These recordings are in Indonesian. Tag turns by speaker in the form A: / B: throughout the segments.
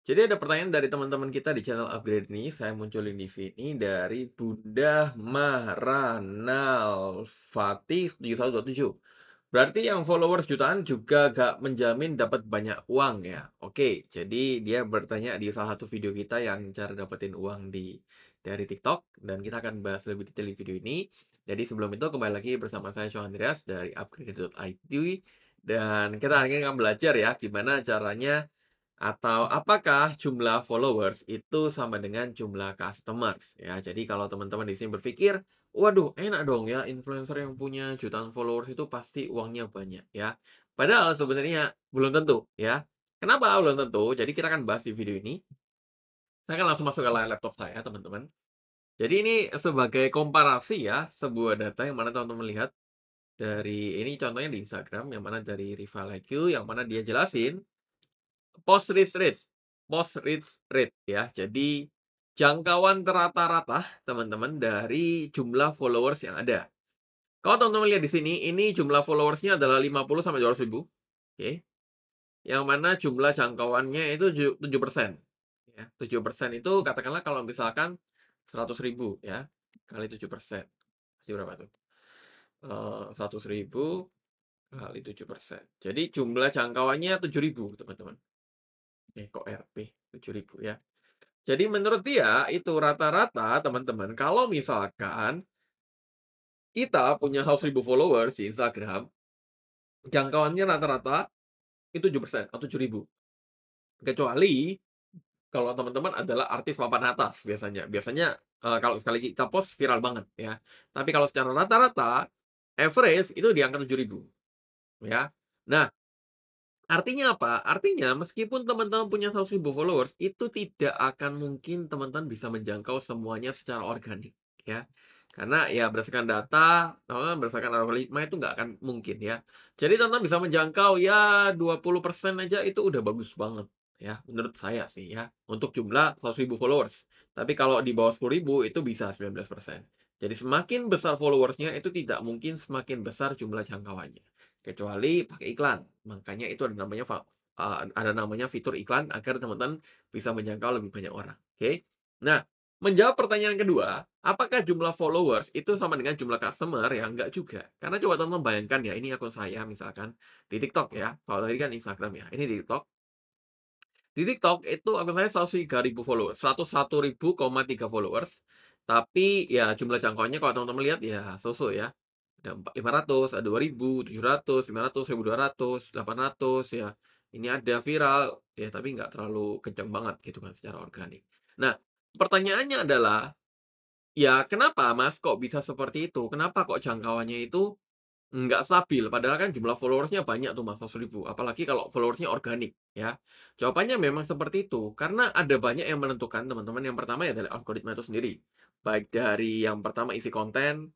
A: Jadi ada pertanyaan dari teman-teman kita di channel Upgrade ini. saya munculin di sini dari Bunda Maranal Fatih 7127. Berarti yang followers jutaan juga gak menjamin dapat banyak uang ya. Oke, jadi dia bertanya di salah satu video kita yang cara dapetin uang di dari TikTok dan kita akan bahas lebih detail di video ini. Jadi sebelum itu kembali lagi bersama saya Sean Andreas dari upgrade.id dan kita hari ini akan belajar ya gimana caranya atau apakah jumlah followers itu sama dengan jumlah customers ya. Jadi kalau teman-teman di sini berpikir, waduh enak dong ya influencer yang punya jutaan followers itu pasti uangnya banyak ya. Padahal sebenarnya belum tentu ya. Kenapa belum tentu? Jadi kita akan bahas di video ini. Saya akan langsung masuk ke layar laptop saya, teman-teman. Jadi ini sebagai komparasi ya, sebuah data yang mana teman-teman lihat dari ini contohnya di Instagram yang mana dari Rival IQ yang mana dia jelasin Post reach rate, post reach rate ya. Jadi jangkauan rata-rata teman-teman dari jumlah followers yang ada. Kalau teman-teman lihat di sini, ini jumlah followersnya adalah 50 sampai 200 ribu. Oke. Yang mana jumlah jangkauannya itu 7 persen. Ya, 7 persen itu katakanlah kalau misalkan 100 ribu ya, kali 7 persen. Pasti berapa tuh? Eh, seratus ribu kali 7 persen. Jadi jumlah jangkauannya 7 ribu, teman-teman. Eh kok Rp 7.000 ya. Jadi menurut dia itu rata-rata teman-teman kalau misalkan kita punya house ribu followers di Instagram, jangkauannya rata-rata itu 7% atau 7000. Kecuali kalau teman-teman adalah artis papan atas biasanya. Biasanya uh, kalau sekali kita post viral banget ya. Tapi kalau secara rata-rata average itu di angka 7000. Ya. Nah, Artinya apa? Artinya meskipun teman-teman punya 100 ribu followers, itu tidak akan mungkin teman-teman bisa menjangkau semuanya secara organik ya. Karena ya berdasarkan data, teman-teman berdasarkan algoritma itu nggak akan mungkin ya. Jadi teman-teman bisa menjangkau ya 20% aja itu udah bagus banget ya menurut saya sih ya untuk jumlah 100.000 followers tapi kalau di bawah ribu itu bisa 19% jadi semakin besar followersnya itu tidak mungkin semakin besar jumlah jangkauannya. Kecuali pakai iklan. Makanya itu ada namanya ada namanya fitur iklan agar teman-teman bisa menjangkau lebih banyak orang. Oke. Okay? Nah, menjawab pertanyaan kedua, apakah jumlah followers itu sama dengan jumlah customer? Ya enggak juga. Karena coba teman-teman bayangkan ya, ini akun saya misalkan di TikTok ya. Kalau tadi kan Instagram ya. Ini di TikTok. Di TikTok itu akun saya 103.000 followers, 101.000,3 followers. Tapi ya jumlah jangkauannya kalau teman-teman lihat ya sosok ya. Ada 500, ada 2000, 700, 500, 1200, 800 ya. Ini ada viral ya tapi nggak terlalu kencang banget gitu kan secara organik. Nah, pertanyaannya adalah ya kenapa Mas kok bisa seperti itu? Kenapa kok jangkauannya itu nggak stabil padahal kan jumlah followersnya banyak tuh mas 100 ribu apalagi kalau followersnya organik ya jawabannya memang seperti itu karena ada banyak yang menentukan teman-teman yang pertama ya dari algoritma itu sendiri Baik dari yang pertama isi konten,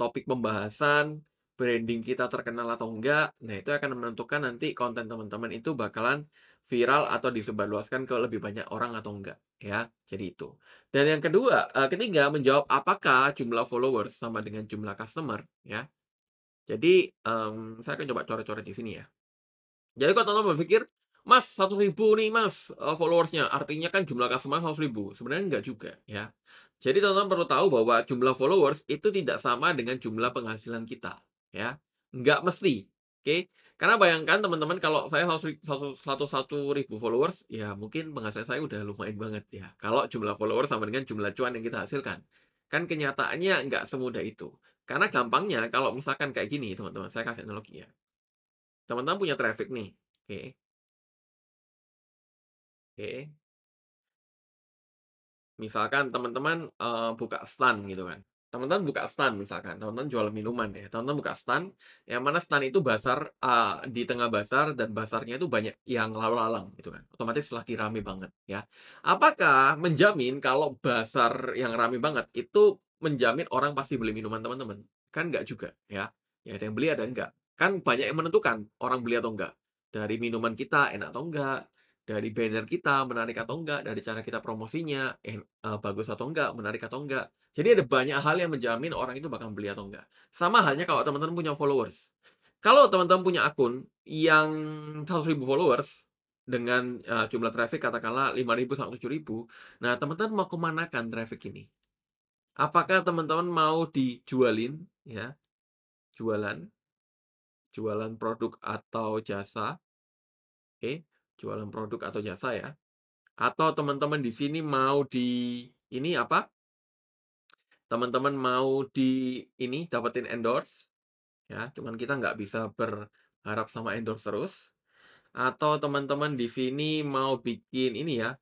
A: topik pembahasan, branding kita terkenal atau enggak, nah itu akan menentukan nanti konten teman-teman itu bakalan viral atau disebarluaskan ke lebih banyak orang atau enggak ya jadi itu dan yang kedua eh, ketiga menjawab apakah jumlah followers sama dengan jumlah customer ya jadi um, saya akan coba coret-coret di sini ya jadi kalau teman-teman berpikir Mas, 100 ribu nih mas eh, followersnya. Artinya kan jumlah customer 100 ribu. Sebenarnya nggak juga ya. Jadi teman-teman perlu tahu bahwa jumlah followers itu tidak sama dengan jumlah penghasilan kita. ya Nggak mesti. Oke, okay? karena bayangkan teman-teman kalau saya 101 ribu followers, ya mungkin penghasilan saya udah lumayan banget ya. Kalau jumlah followers sama dengan jumlah cuan yang kita hasilkan. Kan kenyataannya nggak semudah itu. Karena gampangnya kalau misalkan kayak gini, teman-teman, saya kasih analogi ya. Teman-teman punya traffic nih, oke. Okay. Oke. Misalkan teman-teman, uh, buka stand gitu kan. Teman-teman buka stand misalkan, teman-teman jual minuman ya, teman-teman buka stand, yang mana stand itu basar, uh, di tengah basar dan basarnya itu banyak yang lalu lalang gitu kan, otomatis lagi rame banget ya. Apakah menjamin kalau basar yang rame banget itu menjamin orang pasti beli minuman teman-teman? Kan nggak juga ya. Ya ada yang beli, ada yang nggak. Kan banyak yang menentukan orang beli atau enggak Dari minuman kita enak atau enggak dari banner kita menarik atau enggak, dari cara kita promosinya eh, eh, bagus atau enggak, menarik atau enggak. Jadi ada banyak hal yang menjamin orang itu bakal beli atau enggak. Sama halnya kalau teman-teman punya followers. Kalau teman-teman punya akun yang 100.000 followers dengan uh, jumlah traffic katakanlah 5.000 sampai 7.000, nah teman-teman mau kemanakan traffic ini? Apakah teman-teman mau dijualin ya? Jualan jualan produk atau jasa. Oke. Okay jualan produk atau jasa ya. Atau teman-teman di sini mau di ini apa? Teman-teman mau di ini dapetin endorse ya, cuman kita nggak bisa berharap sama endorse terus. Atau teman-teman di sini mau bikin ini ya,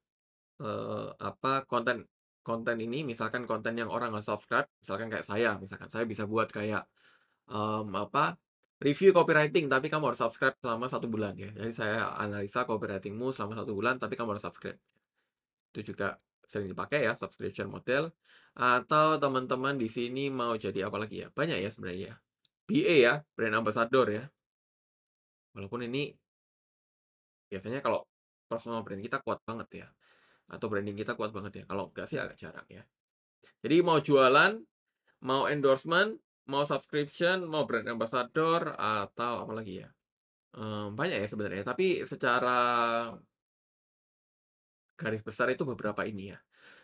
A: eh, apa konten konten ini misalkan konten yang orang nggak subscribe misalkan kayak saya misalkan saya bisa buat kayak um, apa review copywriting tapi kamu harus subscribe selama satu bulan ya jadi saya analisa copywritingmu selama satu bulan tapi kamu harus subscribe itu juga sering dipakai ya subscription model atau teman-teman di sini mau jadi apa lagi ya banyak ya sebenarnya BA ya. ya brand ambassador ya walaupun ini biasanya kalau personal brand kita kuat banget ya atau branding kita kuat banget ya kalau enggak sih agak jarang ya jadi mau jualan mau endorsement Mau subscription, mau brand ambassador, atau apa lagi ya? Um, banyak ya sebenarnya, tapi secara garis besar itu beberapa ini ya.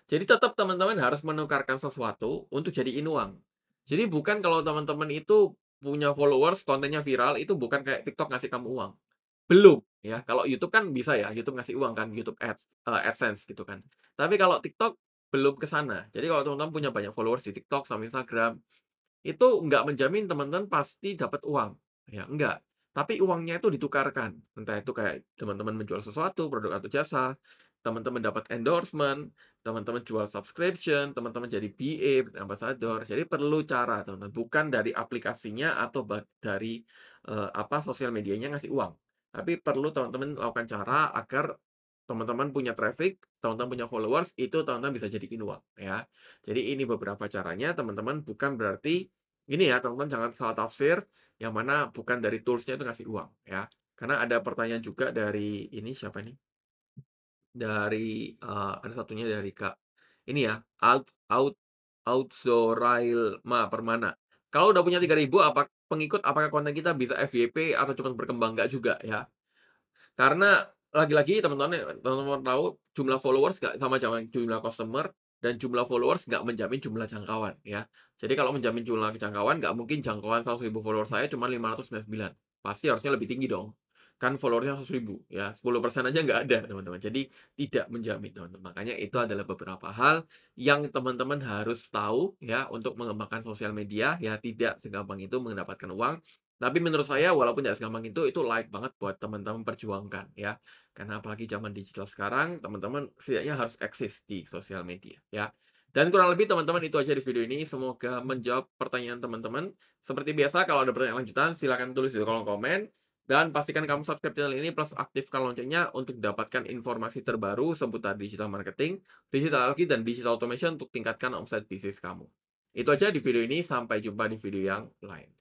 A: Jadi tetap teman-teman harus menukarkan sesuatu untuk jadi uang. Jadi bukan kalau teman-teman itu punya followers, kontennya viral, itu bukan kayak TikTok ngasih kamu uang. Belum, ya. Kalau YouTube kan bisa ya, YouTube ngasih uang kan, YouTube Ads, uh, AdSense gitu kan. Tapi kalau TikTok belum ke sana. Jadi kalau teman-teman punya banyak followers di TikTok sama Instagram itu nggak menjamin teman-teman pasti dapat uang. Ya, enggak. Tapi uangnya itu ditukarkan. Entah itu kayak teman-teman menjual sesuatu, produk atau jasa, teman-teman dapat endorsement, teman-teman jual subscription, teman-teman jadi BA, ambassador. Jadi perlu cara, teman-teman. Bukan dari aplikasinya atau dari uh, apa sosial medianya ngasih uang. Tapi perlu teman-teman lakukan cara agar teman-teman punya traffic, teman-teman punya followers, itu teman-teman bisa jadi uang ya. Jadi ini beberapa caranya, teman-teman bukan berarti ini ya teman-teman jangan salah tafsir yang mana bukan dari toolsnya itu ngasih uang ya. Karena ada pertanyaan juga dari ini siapa ini, Dari uh, ada satunya dari Kak ini ya out out outzorail ma permana. Kalau udah punya 3000 apa pengikut apakah konten kita bisa FYP atau cuma berkembang nggak juga ya? Karena lagi-lagi teman-teman teman-teman tahu jumlah followers nggak sama jumlah customer dan jumlah followers nggak menjamin jumlah jangkauan ya. Jadi kalau menjamin jumlah jangkauan nggak mungkin jangkauan 100 ribu follower saya cuma 599. Pasti harusnya lebih tinggi dong. Kan followersnya 100 ribu ya. 10% persen aja nggak ada teman-teman. Jadi tidak menjamin teman-teman. Makanya itu adalah beberapa hal yang teman-teman harus tahu ya untuk mengembangkan sosial media ya tidak segampang itu mendapatkan uang tapi menurut saya walaupun tidak segampang itu, itu layak banget buat teman-teman perjuangkan ya. Karena apalagi zaman digital sekarang, teman-teman setidaknya harus eksis di sosial media ya. Dan kurang lebih teman-teman itu aja di video ini. Semoga menjawab pertanyaan teman-teman. Seperti biasa kalau ada pertanyaan lanjutan silahkan tulis di kolom komen. Dan pastikan kamu subscribe channel ini plus aktifkan loncengnya untuk dapatkan informasi terbaru seputar digital marketing, digital alki, dan digital automation untuk tingkatkan omset bisnis kamu. Itu aja di video ini, sampai jumpa di video yang lain.